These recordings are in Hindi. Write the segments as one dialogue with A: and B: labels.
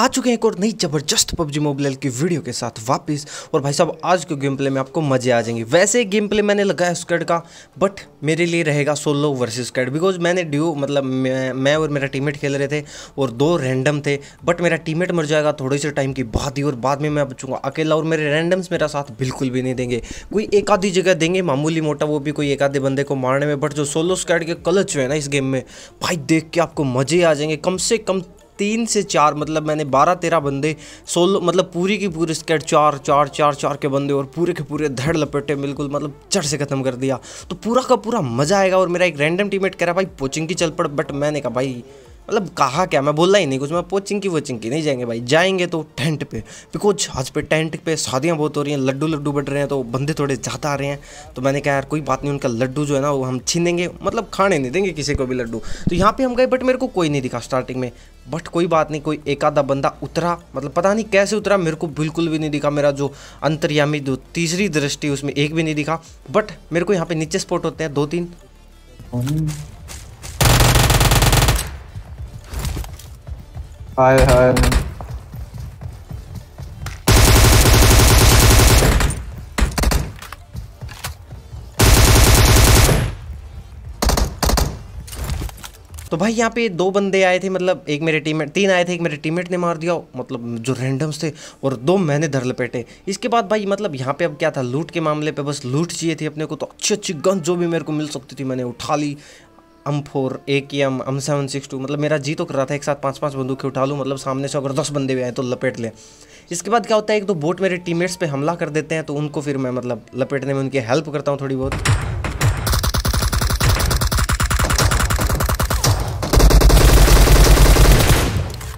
A: आ चुके हैं एक और नई जबरदस्त पबजी मोबाइल की वीडियो के साथ वापस और भाई साहब आज के गेम प्ले में आपको मजे आ जाएंगे वैसे गेम प्ले मैंने लगाया स्कैड का बट मेरे लिए रहेगा सोलो वर्सेस स्कैड बिकॉज मैंने ड्यू मतलब मैं, मैं और मेरा टीममेट खेल रहे थे और दो रैंडम थे बट मेरा टीममेट मर जाएगा थोड़े से टाइम की बात ही और बाद में मैं बचूंगा अकेला और मेरे रैंडम्स मेरा साथ बिल्कुल भी नहीं देंगे कोई एक आधी जगह देंगे मामूली मोटा वो भी कोई एक आधे बंदे को मारने में बट जो सोलो स्कैड के कलच हुए ना इस गेम में भाई देख के आपको मज़े आ जाएंगे कम से कम तीन से चार मतलब मैंने बारह तेरह बंदे सोलो मतलब पूरी की पूरी स्केट चार चार चार चार के बंदे और पूरे के पूरे धड़ लपेटे बिल्कुल मतलब चढ़ से ख़त्म कर दिया तो पूरा का पूरा मज़ा आएगा और मेरा एक रैंडम टीमेट कह रहा भाई पोचिंग की चल पड़ बट मैंने कहा भाई मतलब कहा क्या मैं बोला ही नहीं कुछ मैं पोचिंग की वोचिंग की नहीं जाएंगे भाई जाएंगे तो टेंट पे बिकॉज आज पे टेंट पे शादियाँ बहुत हो रही हैं लड्डू लड्डू बढ़ रहे हैं तो बंदे थोड़े ज़्यादा आ रहे हैं तो मैंने कहा यार कोई बात नहीं उनका लड्डू जो है ना वो हम छीनेंगे मतलब खाने नहीं देंगे किसी को भी लड्डू तो यहाँ पर हम गए बट मेरे को कोई नहीं दिखा स्टार्टिंग में बट कोई बात नहीं कोई एक आधा बंदा उतरा मतलब पता नहीं कैसे उतरा मेरे को बिल्कुल भी नहीं दिखा मेरा जो अंतर्यामी जो तीसरी दृष्टि उसमें एक भी नहीं दिखा बट मेरे को यहाँ पे नीचे स्पॉट होते हैं दो तीन हाय हाय तो भाई यहाँ पे दो बंदे आए थे मतलब एक मेरे टीममेट तीन आए थे एक मेरे टीममेट ने मार दिया मतलब जो रैंडम्स थे और दो मैंने धर लपेटे इसके बाद भाई मतलब यहाँ पे अब क्या था लूट के मामले पे बस लूट चाहिए थी अपने को तो अच्छी अच्छी गन जो भी मेरे को मिल सकती थी मैंने उठा ली M four A K M M seven six two मतलब मेरा जी तो कर रहा था एक साथ पाँच पाँच के उठा लूँ मतलब सामने से अगर दस बंदे भी आए तो लपेट लें इसके बाद क्या होता है एक दो बोट मेरे टीममेट्स पे हमला कर देते हैं तो उनको फिर मैं मतलब लपेटने में उनकी हेल्प करता हूँ थोड़ी बहुत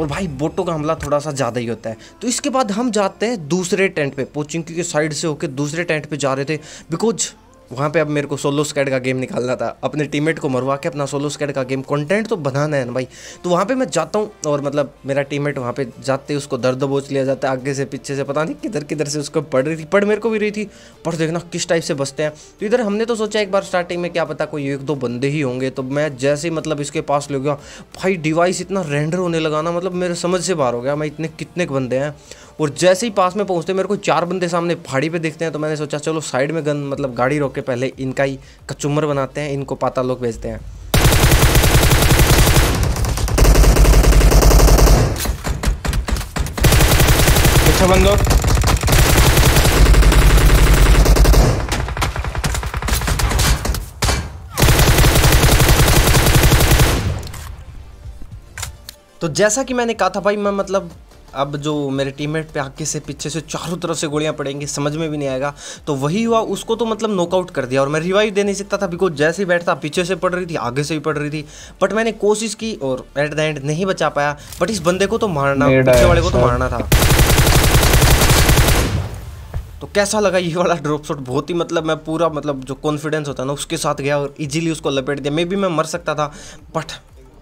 A: और भाई बोटों का हमला थोड़ा सा ज़्यादा ही होता है तो इसके बाद हम जाते हैं दूसरे टेंट पे पोचिंग के साइड से होके दूसरे टेंट पे जा रहे थे बिकॉज वहाँ पे अब मेरे को सोलो स्कैड का गेम निकालना था अपने टीममेट को मरवा के अपना सोलो स्कैड का गेम कंटेंट तो बनाना है ना भाई तो वहाँ पे मैं जाता हूँ और मतलब मेरा टीममेट वहाँ पे जाते उसको दर्द बोझ लिया जाता है आगे से पीछे से पता नहीं किधर किधर से उसको पढ़ रही थी पढ़ मेरे को भी रही थी पढ़ देखना किस टाइप से बसते हैं तो इधर हमने तो सोचा एक बार स्टार्टिंग में क्या पता कोई एक दो बंदे ही होंगे तो मैं जैसे ही मतलब इसके पास ले गया भाई डिवाइस इतना रेंडर होने लगा ना मतलब मेरे समझ से बाहर हो गया मैं इतने कितने बंदे हैं और जैसे ही पास में पहुंचते मेरे को चार बंदे सामने पहाड़ी पे देखते हैं तो मैंने सोचा चलो साइड में गन मतलब गाड़ी रोक के पहले इनका ही कचुमर बनाते हैं इनको पाता लोग भेजते हैं अच्छा बंदो तो जैसा कि मैंने कहा था भाई मैं मतलब अब जो मेरे टीममेट पे आगे से पीछे से चारों तरफ से गोलियां पड़ेंगी समझ में भी नहीं आएगा तो वही हुआ उसको तो मतलब नॉकआउट कर दिया और मैं रिवाइव दे नहीं सकता था बिकॉज जैसे ही बैठता पीछे से पड़ रही थी आगे से भी पड़ रही थी बट मैंने कोशिश की और एट द एंड नहीं बचा पाया बट इस बंदे को तो मारना पीछे वाले को तो मारना था तो कैसा लगा ये वाला ड्रॉप शॉट बहुत ही मतलब मैं पूरा मतलब जो कॉन्फिडेंस होता है ना उसके साथ गया और इजीली उसको लपेट दिया मे बी मैं मर सकता था बट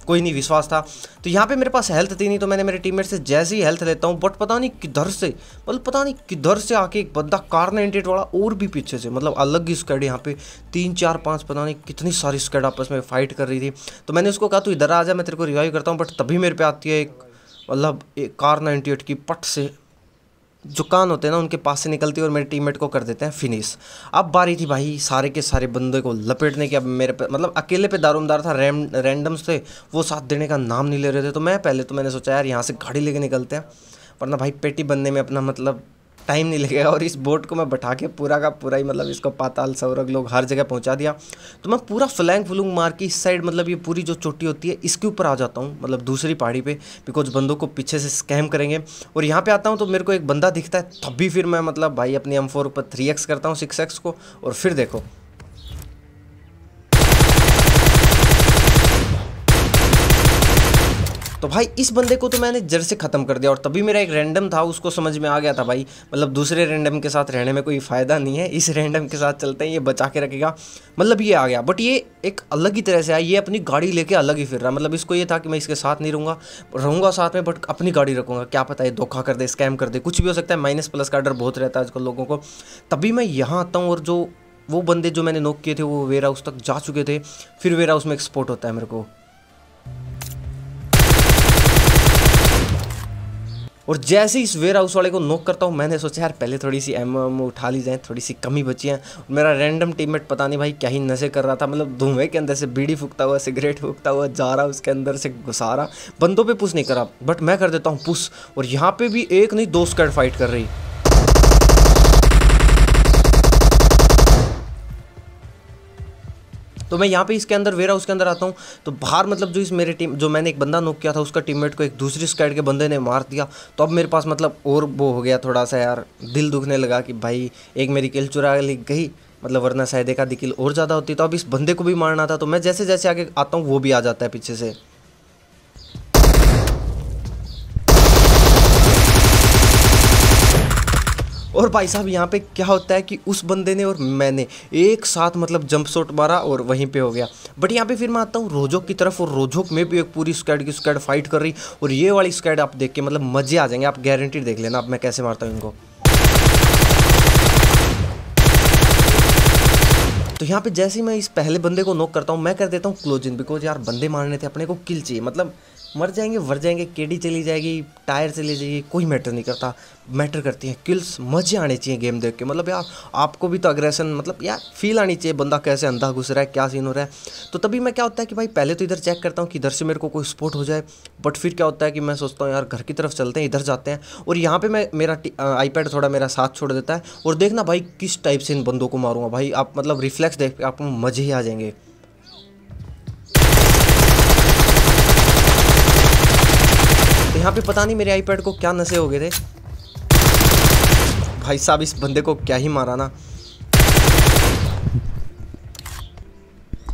A: कोई नहीं विश्वास था तो यहाँ पे मेरे पास हेल्थ थी नहीं तो मैंने मेरे टीममेट से जैसे ही हेल्थ लेता हूँ बट पता नहीं किधर से मतलब पता नहीं किधर से आके एक बंदा कार नाइनटेड वाला और भी पीछे से मतलब अलग ही स्कैड यहाँ पे तीन चार पाँच पता नहीं कितनी सारी स्कैड आपस में फाइट कर रही थी तो मैंने उसको कहा तू इधर आ जा मैं तेरे को रिवाइव करता हूँ बट तभी मेरे पे आती है एक मतलब कार नाइनटी एट की पट से जुकान होते हैं ना उनके पास से निकलती है और मेरे टीममेट को कर देते हैं फिनिश अब बारी थी भाई सारे के सारे बंदे को लपेटने की अब मेरे पे मतलब अकेले पे दारोमदार था रैम रैंडम्स थे वो साथ देने का नाम नहीं ले रहे थे तो मैं पहले तो मैंने सोचा यार यहाँ से गाड़ी लेके निकलते हैं वरना भाई पेटी बनने में अपना मतलब टाइम नहीं लगेगा और इस बोट को मैं बैठा के पूरा का पूरा ही मतलब इसको पाताल सौरग लोग हर जगह पहुंचा दिया तो मैं पूरा फ्लैंग फ्लूंग मार के इस साइड मतलब ये पूरी जो चोटी होती है इसके ऊपर आ जाता हूँ मतलब दूसरी पहाड़ी पर बिकॉज बंदों को पीछे से स्कैम करेंगे और यहाँ पर आता हूँ तो मेरे को एक बंदा दिखता है तब भी फिर मैं मतलब भाई अपनी एम फोर ऊपर थ्री एक्स करता हूँ सिक्स एक्स को और फिर देखो तो भाई इस बंदे को तो मैंने जड़ से ख़त्म कर दिया और तभी मेरा एक रैंडम था उसको समझ में आ गया था भाई मतलब दूसरे रैंडम के साथ रहने में कोई फ़ायदा नहीं है इस रैंडम के साथ चलते हैं ये बचा के रखेगा मतलब ये आ गया बट ये एक अलग ही तरह से आया ये अपनी गाड़ी लेके अलग ही फिर रहा मतलब इसको ये था कि मैं इसके साथ नहीं रहूँगा रहूँगा साथ में बट अपनी गाड़ी रखूँगा क्या पता ये धोखा कर दे स्कैम कर दे कुछ भी हो सकता है माइनस प्लस का डर बहुत रहता है आजकल लोगों को तभी मैं यहाँ आता हूँ और जो वो बंदे जो मैंने नोक किए थे वो वेरा उस तक जा चुके थे फिर वेरा उसमें एक्सपोर्ट होता है मेरे को और जैसे ही इस वेयर हाउस वाले को नोक करता हूँ मैंने सोचा यार पहले थोड़ी सी एम एम उठा ली जाए थोड़ी सी कमी बची है मेरा रैंडम टीममेट पता नहीं भाई क्या ही नशे कर रहा था मतलब धुएं के अंदर से बीड़ी फूकता हुआ सिगरेट फूकता हुआ जा रहा उसके अंदर से घुसा रहा बंदों पर पुस नहीं करा बट मैं कर देता हूँ पुस और यहाँ पर भी एक नहीं दो स्कैड फाइट कर रही तो मैं यहाँ पे इसके अंदर वेरा उसके अंदर आता हूँ तो बाहर मतलब जो इस मेरे टीम जो मैंने एक बंदा नोक किया था उसका टीममेट को एक दूसरी स्क्वाड के बंदे ने मार दिया तो अब मेरे पास मतलब और वो हो गया थोड़ा सा यार दिल दुखने लगा कि भाई एक मेरी किल चुरा ली गई मतलब वरना शायद एक आधी किल और ज़्यादा होती तो अब इस बंदे को भी मारना था तो मैं जैसे जैसे आगे आता हूँ वो भी आ जाता है पीछे से और भाई साहब यहाँ पे क्या होता है कि उस बंदे ने और मैंने एक साथ मतलब जंप शॉट मारा और वहीं पे हो गया बट यहाँ पे फिर मैं आता हूँ रोजोक की तरफ और रोजोक में भी एक पूरी स्कैड की स्कैड फाइट कर रही और ये वाली स्कैड आप देख के मतलब मज़े आ जाएंगे आप गारंटी देख लेना आप मैं कैसे मारता हूँ इनको तो यहाँ पे जैसे ही मैं इस पहले बंदे को नोक करता हूँ मैं कर देता हूँ क्लोजिंग बिकॉज यार बंदे मारने थे अपने को किल चाहिए मतलब मर जाएंगे मर जाएंगे केडी चली जाएगी टायर चली जाएगी कोई मैटर नहीं करता मैटर करती है किल्स मजे आने चाहिए गेम देख के मतलब यार आपको भी तो अग्रेशन मतलब यार फील आनी चाहिए बंदा कैसे अंधा घुस रहा है क्या सीन हो रहा है तो तभी मैं क्या होता है कि भाई पहले तो इधर चेक करता हूँ कि इधर से मेरे को कोई स्पोर्ट हो जाए बट फिर क्या होता है कि मैं सोचता हूँ यार घर की तरफ चलते हैं इधर जाते हैं और यहाँ पर मैं मेरा आईपैड थोड़ा मेरा साथ छोड़ देता है और देखना भाई किस टाइप से इन बंदों को मारूंगा भाई आप मतलब रिफ्लेक्स देख आपको मज़े ही आ जाएंगे यहाँ पे पता नहीं मेरे आईपैड को क्या नशे हो गए थे भाई साहब इस बंदे को क्या ही मारा ना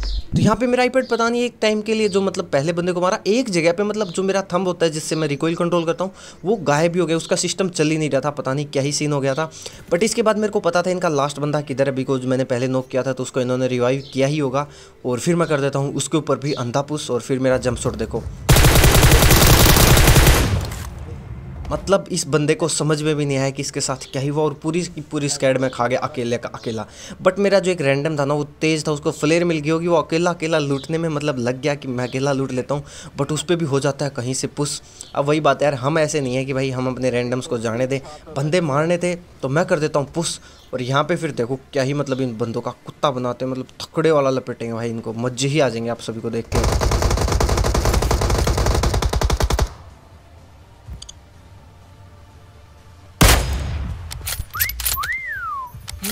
A: तो यहाँ पे मेरा आईपैड पता नहीं एक टाइम के लिए जो मतलब पहले बंदे को मारा एक जगह पे मतलब जो मेरा थंब होता है जिससे मैं रिकॉइल कंट्रोल करता हूँ वो गायब ही हो गया उसका सिस्टम चल ही नहीं रहा था पता नहीं क्या ही सीन हो गया था बट इसके बाद मेरे को पता था इनका लास्ट बंदा किधर है बिकॉज मैंने पहले नोक किया था तो उसको इन्होंने रिवाइव किया ही होगा और फिर मैं कर देता हूँ उसके ऊपर भी अंधापुस और फिर मेरा जंप देखो मतलब इस बंदे को समझ में भी नहीं आया कि इसके साथ क्या ही हुआ और पूरी की पूरी स्कैड में खा गया अकेले का अकेला बट मेरा जो एक रैंडम था ना वो तेज़ था उसको फ्लेयर मिल गई होगी वो अकेला अकेला लूटने में मतलब लग गया कि मैं अकेला लूट लेता हूँ बट उस पर भी हो जाता है कहीं से पुश अब वही बात है यार हम ऐसे नहीं है कि भाई हम अपने रैंडम्स को जाने दें बंदे मारने थे तो मैं कर देता हूँ पुश और यहाँ पर फिर देखो क्या ही मतलब इन बंदों का कुत्ता बनाते हैं मतलब थकड़े वाला लपेटेंगे भाई इनको मज़े ही आ जाएंगे आप सभी को देख के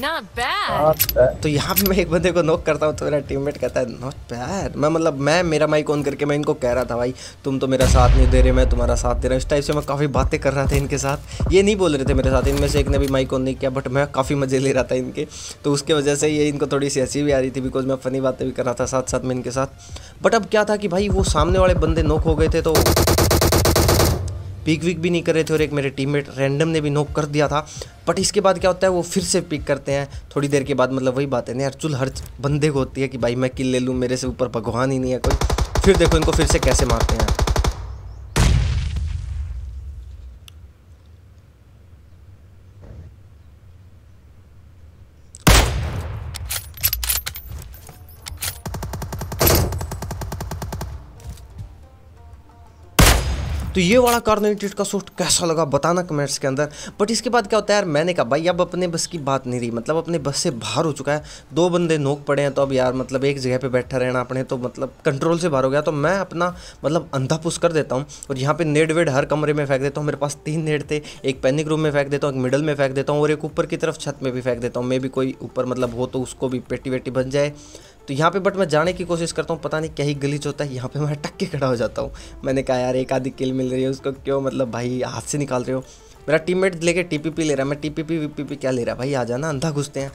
A: तो यहाँ पे मैं एक बंदे को नोक करता हूँ तो मेरा टीममेट कहता है नॉट बैड मैं मतलब मैं मेरा माइक ऑन करके मैं इनको कह रहा था भाई तुम तो मेरा साथ नहीं दे रहे मैं तुम्हारा साथ दे रहा हूँ इस टाइप से मैं काफ़ी बातें कर रहा था इनके साथ ये नहीं बोल रहे थे मेरे साथ इनमें से एक ने भी माइक ऑन नहीं किया बट मैं काफ़ी मज़े ले रहा था इनके तो उसके वजह से ये इनको थोड़ी सी हंसी भी आ रही थी बिकॉज मैं फ़नी बातें भी कर रहा था साथ साथ में इनके साथ बट अब क्या था कि भाई वो सामने वाले बंदे नोक हो गए थे तो पिक विक भी नहीं कर रहे थे और एक मेरे टीममेट रैंडम ने भी नोक कर दिया था बट इसके बाद क्या होता है वो फिर से पिक करते हैं थोड़ी देर के बाद मतलब वही बात है ना यार चुल हर बंदे को होती है कि भाई मैं किल ले लूँ मेरे से ऊपर भगवान ही नहीं है कोई फिर देखो इनको फिर से कैसे मारते हैं तो ये वाला कार्नोइटेड का सूट कैसा लगा बताना कमेंट्स के अंदर बट इसके बाद क्या होता है यार मैंने कहा भाई अब अपने बस की बात नहीं रही मतलब अपने बस से बाहर हो चुका है दो बंदे नोक पड़े हैं तो अब यार मतलब एक जगह पर बैठा रहना अपने तो मतलब कंट्रोल से बाहर हो गया तो मैं अपना मतलब अंधा पुस कर देता हूँ और यहाँ पर नेड वेड हर कमरे में फेंक देता हूँ मेरे पास तीन नेड थे एक पैनिक रूम में फेंक देता हूँ एक मिडल में फेंक देता हूँ और एक ऊपर की तरफ छत में भी फेंक देता हूँ मे भी कोई ऊपर मतलब हो तो उसको भी पेटी वेटी बन जाए तो यहाँ पे बट मैं जाने की कोशिश करता हूँ पता नहीं क्या ही गलीच होता है यहाँ पे मैं टक के खड़ा हो जाता हूँ मैंने कहा यार एक आधी किल मिल रही है उसको क्यों मतलब भाई हाथ से निकाल रहे हो मेरा टीममेट लेके टीपीपी ले रहा है मैं टीपीपी वीपीपी क्या ले रहा है भाई आ जाना अंधा घुसते हैं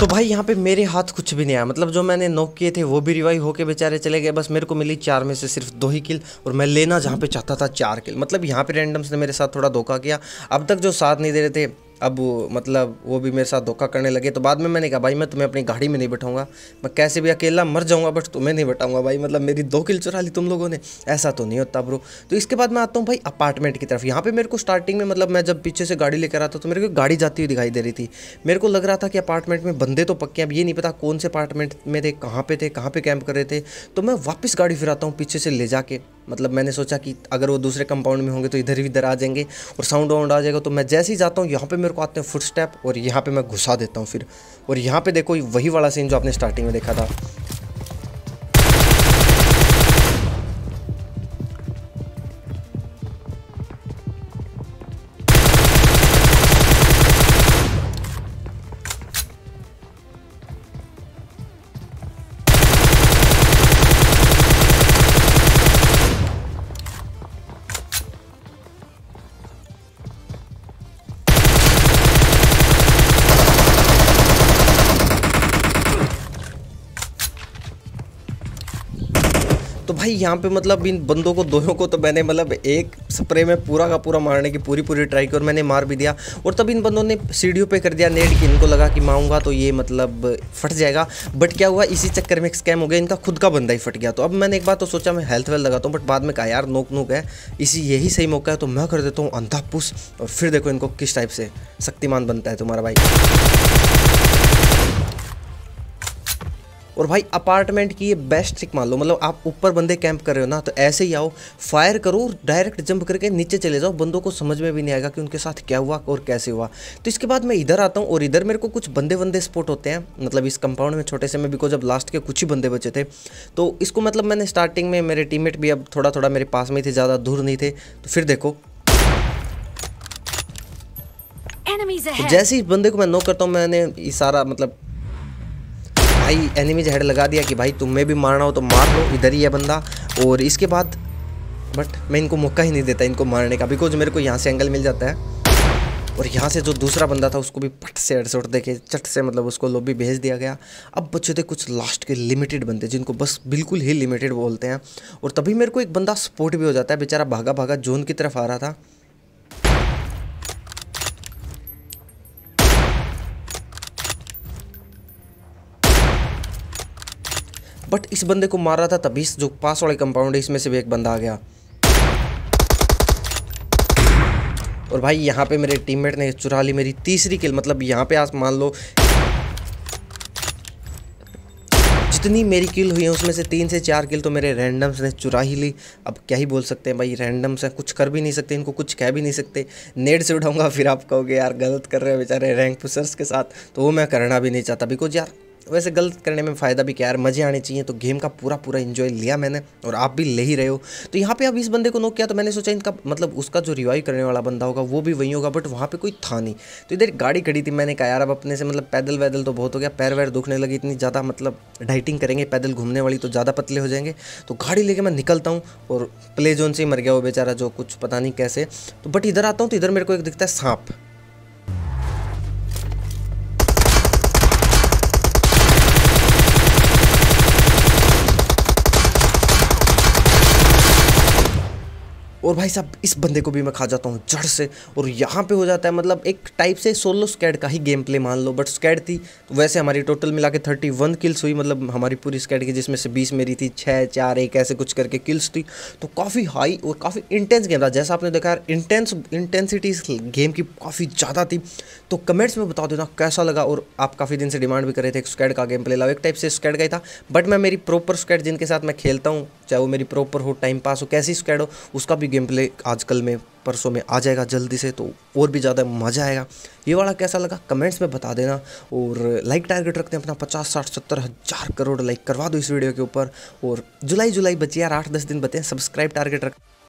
A: तो भाई यहाँ पे मेरे हाथ कुछ भी नहीं आया मतलब जो मैंने नोक किए थे वो भी रिवाइव होके बेचारे चले गए बस मेरे को मिली चार में से सिर्फ दो ही किल और मैं लेना जहाँ पे चाहता था चार किल मतलब यहाँ पे रैंडम्स ने मेरे साथ थोड़ा धोखा किया अब तक जो साथ नहीं दे रहे थे अब मतलब वो भी मेरे साथ धोखा करने लगे तो बाद में मैंने कहा भाई मैं तुम्हें अपनी गाड़ी में नहीं बैठाऊंगा मैं कैसे भी अकेला मर जाऊंगा बट तुम्हें नहीं बैठाऊंगा भाई मतलब मेरी दो किल चुरा ली तुम लोगों ने ऐसा तो नहीं होता ब्रो तो इसके बाद मैं आता हूँ भाई अपार्टमेंट की तरफ यहाँ पर मेरे को स्टार्टिंग में मतलब मैं जब पीछे से गाड़ी लेकर आता तो मेरे को गाड़ी जाती हुई दिखाई दे रही थी मेरे को लग रहा था कि अपार्टमेंट में बंदे तो पक्के अब ये नहीं पता कौन से अपार्टमेंट में थे कहाँ पर थे कहाँ पर कैंप कर रहे थे तो मैं वापस गाड़ी फिराता हूँ पीछे से ले जाके मतलब मैंने सोचा कि अगर वो दूसरे कंपाउंड में होंगे तो इधर ही इधर आ जाएंगे और साउंड वाउंड आ जाएगा तो मैं जैसे ही जाता हूँ यहाँ पर मेरे को आते हैं फुट स्टेप और यहाँ पे मैं घुसा देता हूँ फिर और यहाँ पे देखो वही वाला सीन जो आपने स्टार्टिंग में देखा था भाई यहाँ पे मतलब इन बंदों को दोनों को तो मैंने मतलब एक स्प्रे में पूरा का पूरा मारने की पूरी पूरी ट्राई की और मैंने मार भी दिया और तब इन बंदों ने सीढ़ियों पे कर दिया नेट कि इनको लगा कि मारूंगा तो ये मतलब फट जाएगा बट क्या हुआ इसी चक्कर में एक स्कैम हो गया इनका खुद का बंदा ही फट गया तो अब मैंने एक बार तो सोचा मैं हेल्थ वेल्थ लगाता हूँ बट बाद में कहा यार नोक नोक है इसी यही सही मौका है तो मैं कर देता हूँ अंधा और फिर देखो इनको किस टाइप से शक्तिमान बनता है तुम्हारा भाई और भाई अपार्टमेंट की ये बेस्ट ट्रिक मान लो मतलब आप ऊपर बंदे कैंप कर रहे हो ना तो ऐसे ही आओ फायर करो डायरेक्ट जंप करके नीचे चले जाओ बंदों को समझ में भी नहीं आएगा कि उनके साथ क्या हुआ और कैसे हुआ तो इसके बाद मैं इधर आता हूँ और इधर मेरे को कुछ बंदे बंदे स्पोर्ट होते हैं मतलब इस कंपाउंड में छोटे से में बिकॉज अब लास्ट के कुछ ही बंदे बचे थे तो इसको मतलब मैंने स्टार्टिंग में मेरे टीममेट भी अब थोड़ा थोड़ा मेरे पास में थे ज़्यादा दूर नहीं थे तो फिर देखो तो जैसे ही बंदे को मैं नो करता हूँ मैंने सारा मतलब भाई एनिमीज हेड लगा दिया कि भाई तुम्हें भी मारना हो तो मार लो इधर ही है बंदा और इसके बाद बट मैं इनको मौका ही नहीं देता इनको मारने का बिकॉज मेरे को यहाँ से एंगल मिल जाता है और यहाँ से जो दूसरा बंदा था उसको भी पट से से दे के चट से मतलब उसको भी भेज दिया गया अब बच्चे थे कुछ लास्ट के लिमिटेड बंदे जिनको बस बिल्कुल ही लिमिटेड बोलते हैं और तभी मेरे को एक बंदा सपोर्ट भी हो जाता है बेचारा भागा भागा जोन की तरफ आ रहा था बट इस बंदे को मार रहा था तभी जो पास वाले कंपाउंड है इसमें से भी एक बंदा आ गया और भाई यहाँ पे मेरे टीममेट ने चुरा ली मेरी तीसरी किल मतलब यहाँ पे आज मान लो जितनी मेरी किल हुई है उसमें से तीन से चार किल तो मेरे रैंडम्स ने चुरा ही ली अब क्या ही बोल सकते हैं भाई रैंडम्स हैं कुछ कर भी नहीं सकते इनको कुछ कह भी नहीं सकते नेट से उठाऊंगा फिर आप कहोगे यार गलत कर रहे हैं बेचारे रैंक पुसर्स के साथ तो वो मैं करना भी नहीं चाहता बिकॉज यार वैसे गलत करने में फ़ायदा भी क्या यार मज़े आने चाहिए तो गेम का पूरा पूरा इन्जॉय लिया मैंने और आप भी ले ही रहे हो तो यहाँ पे अब इस बंदे को नोक किया तो मैंने सोचा इनका मतलब उसका जो रिवाइव करने वाला बंदा होगा वो भी वहीं होगा बट वहाँ पर कोई था नहीं तो इधर गाड़ी खड़ी थी मैंने कहा यार अब अपने से मतलब पैदल वैदल तो बहुत हो गया पैर वैर दुखने लगी इतनी ज़्यादा मतलब डाइटिंग करेंगे पैदल घूमने वाली तो ज़्यादा पतले हो जाएंगे तो गाड़ी लेके मैं निकलता हूँ और प्ले जोन से ही मर गया वो बेचारा जो कुछ पता नहीं कैसे तो बट इधर आता हूँ तो इधर मेरे को एक दिखता है सांप और भाई साहब इस बंदे को भी मैं खा जाता हूँ जड़ से और यहाँ पे हो जाता है मतलब एक टाइप से सोलो स्कैड का ही गेम प्ले मान लो बट स्कैड थी वैसे हमारी टोटल मिला के थर्टी वन किल्स हुई मतलब हमारी पूरी स्कैड की जिसमें से बीस मेरी थी छः चार एक ऐसे कुछ करके किल्स थी तो काफ़ी हाई और काफ़ी इंटेंस गेम था जैसा आपने देखा इंटेंस इंटेंसिटी गेम की काफ़ी ज़्यादा थी तो कमेंट्स में बता देना कैसा लगा और आप काफ़ी दिन से डिमांड भी कर रहे थे स्कैड का गेम प्ले लाओ एक टाइप से स्कैड का ही था बट मैं मेरी प्रॉपर स्कैड जिनके साथ मैं खेलता हूँ चाहे वो मेरी प्रॉपर हो टाइम पास हो कैसी स्कैड हो उसका भी गेम गेम प्ले आजकल में परसों में आ जाएगा जल्दी से तो और भी ज़्यादा मज़ा आएगा ये वाला कैसा लगा कमेंट्स में बता देना और लाइक टारगेट रखते हैं अपना पचास साठ सत्तर हज़ार करोड़ लाइक करवा दो इस वीडियो के ऊपर और जुलाई जुलाई बचे यार आठ दस दिन बचे सब्सक्राइब टारगेट रख